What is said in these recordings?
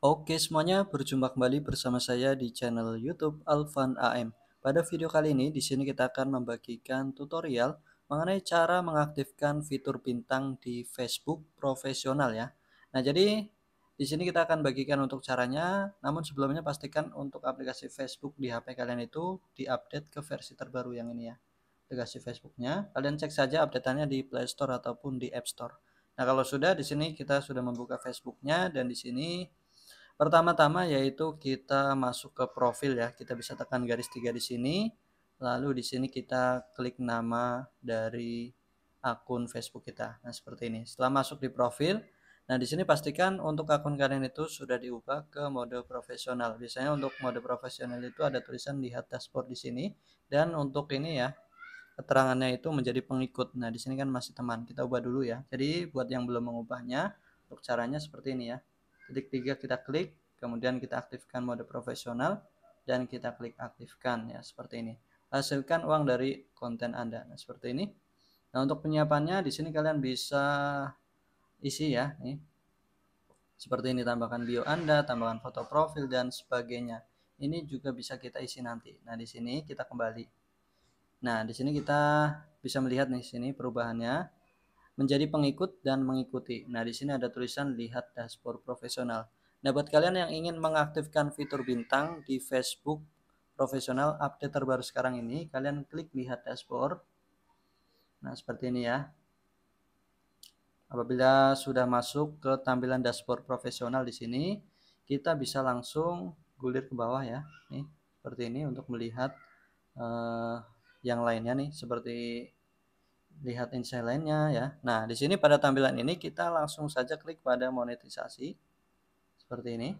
Oke semuanya, berjumpa kembali bersama saya di channel YouTube Alvan AM. Pada video kali ini, di sini kita akan membagikan tutorial mengenai cara mengaktifkan fitur bintang di Facebook profesional ya. Nah jadi di sini kita akan bagikan untuk caranya, namun sebelumnya pastikan untuk aplikasi Facebook di HP kalian itu diupdate ke versi terbaru yang ini ya. Aplikasi Facebooknya, kalian cek saja updateannya di Play Store ataupun di App Store. Nah kalau sudah di sini kita sudah membuka Facebooknya dan di sini Pertama-tama yaitu kita masuk ke profil ya. Kita bisa tekan garis tiga di sini. Lalu di sini kita klik nama dari akun Facebook kita. Nah, seperti ini. Setelah masuk di profil, nah di sini pastikan untuk akun kalian itu sudah diubah ke mode profesional. Biasanya untuk mode profesional itu ada tulisan di atas port di sini dan untuk ini ya, keterangannya itu menjadi pengikut. Nah, di sini kan masih teman. Kita ubah dulu ya. Jadi buat yang belum mengubahnya, untuk caranya seperti ini ya. Titik tiga kita klik, kemudian kita aktifkan mode profesional dan kita klik aktifkan ya seperti ini. Hasilkan uang dari konten Anda. Nah, seperti ini. Nah, untuk penyiapannya di sini kalian bisa isi ya, nih. Seperti ini tambahkan bio Anda, tambahkan foto profil dan sebagainya. Ini juga bisa kita isi nanti. Nah, di sini kita kembali. Nah, di sini kita bisa melihat nih sini perubahannya menjadi pengikut dan mengikuti. Nah, di sini ada tulisan lihat dashboard profesional. Nah, buat kalian yang ingin mengaktifkan fitur bintang di Facebook profesional update terbaru sekarang ini, kalian klik lihat dashboard. Nah, seperti ini ya. Apabila sudah masuk ke tampilan dashboard profesional di sini, kita bisa langsung gulir ke bawah ya. Nih, seperti ini untuk melihat uh, yang lainnya nih, seperti lihat insight lainnya ya. Nah, di sini pada tampilan ini kita langsung saja klik pada monetisasi seperti ini.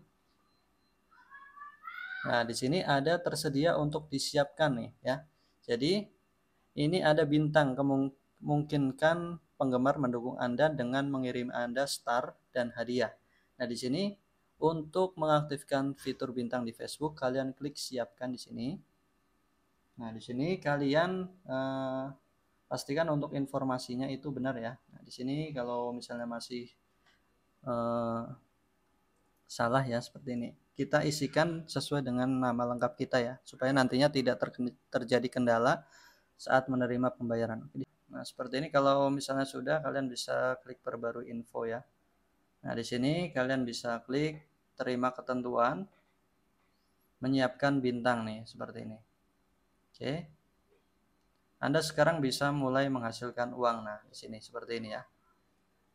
Nah, di sini ada tersedia untuk disiapkan nih ya. Jadi ini ada bintang kemungkinan penggemar mendukung Anda dengan mengirim Anda star dan hadiah. Nah, di sini untuk mengaktifkan fitur bintang di Facebook, kalian klik siapkan di sini. Nah, di sini kalian uh, pastikan untuk informasinya itu benar ya. Nah, di sini kalau misalnya masih eh, salah ya seperti ini, kita isikan sesuai dengan nama lengkap kita ya, supaya nantinya tidak ter terjadi kendala saat menerima pembayaran. Nah seperti ini kalau misalnya sudah kalian bisa klik perbarui info ya. Nah di sini kalian bisa klik terima ketentuan, menyiapkan bintang nih seperti ini. Oke. Okay. Anda sekarang bisa mulai menghasilkan uang. Nah, di sini seperti ini ya.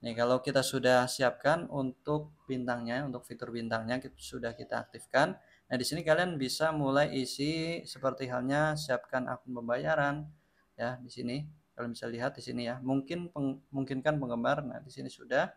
Nih, kalau kita sudah siapkan untuk bintangnya, untuk fitur bintangnya kita, sudah kita aktifkan. Nah, di sini kalian bisa mulai isi seperti halnya siapkan akun pembayaran ya di sini. Kalian bisa lihat di sini ya. Mungkin peng, mungkinkan penggemar. Nah, di sini sudah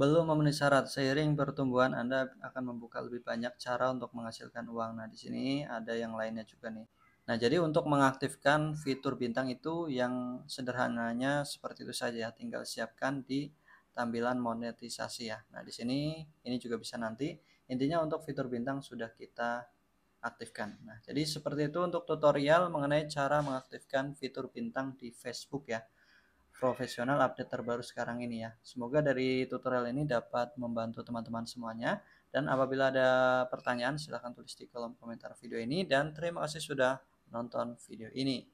belum memenuhi syarat seiring pertumbuhan Anda akan membuka lebih banyak cara untuk menghasilkan uang. Nah, di sini ada yang lainnya juga nih. Nah, jadi untuk mengaktifkan fitur bintang itu yang sederhananya seperti itu saja, ya, tinggal siapkan di tampilan monetisasi ya. Nah, di sini ini juga bisa nanti. Intinya untuk fitur bintang sudah kita aktifkan. Nah, jadi seperti itu untuk tutorial mengenai cara mengaktifkan fitur bintang di Facebook ya. Profesional update terbaru sekarang ini ya. Semoga dari tutorial ini dapat membantu teman-teman semuanya. Dan apabila ada pertanyaan silahkan tulis di kolom komentar video ini. Dan terima kasih sudah nonton video ini.